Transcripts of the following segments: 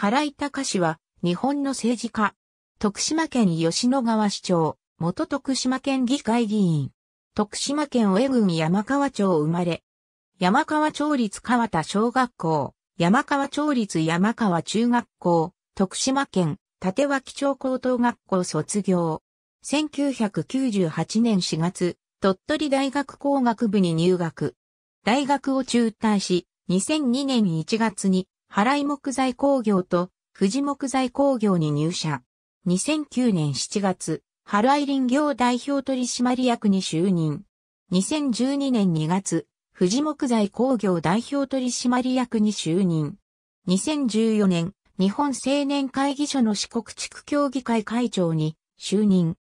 原井隆氏は、日本の政治家。徳島県吉野川市長、元徳島県議会議員。徳島県上郡山川町生まれ。山川町立川田小学校、山川町立山川中学校、徳島県立脇町高等学校卒業。1998年4月、鳥取大学工学部に入学。大学を中退し、2002年1月に原井木材工業と富士木材工業に入社。2009年7月、原井林業代表取締役に就任。2012年2月、富士木材工業代表取締役に就任。2014年、日本青年会議所の四国地区協議会会長に就任。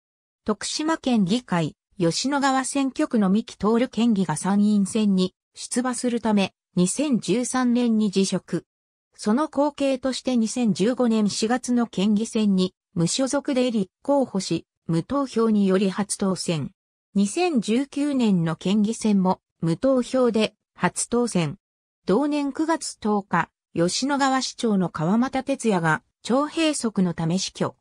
徳島県議会、吉野川選挙区の三木徹県議が参院選に出馬するため、2013年に辞職。その後継として2015年4月の県議選に無所属で立候補し、無投票により初当選。2019年の県議選も無投票で初当選。同年9月10日、吉野川市長の川又哲也が超閉塞のため死去。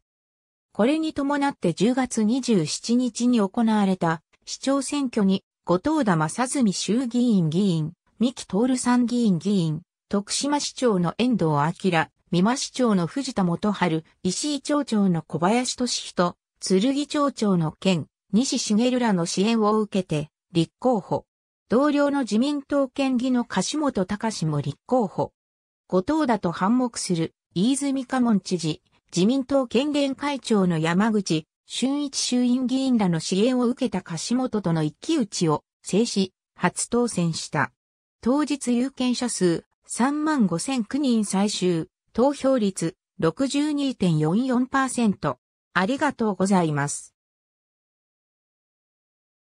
これに伴って10月27日に行われた市長選挙に後藤田正澄衆議院議員、三木徹参議院議員、徳島市長の遠藤明、美馬市長の藤田元春、石井町長の小林俊人、剣町長の県、西茂らの支援を受けて、立候補。同僚の自民党県議の柏本隆も立候補。後藤田と反目する、飯泉家門知事、自民党県連会長の山口、俊一衆院議員らの支援を受けた柏本との一騎打ちを制し、初当選した。当日有権者数35,009人最終、投票率62.44%。ありがとうございます。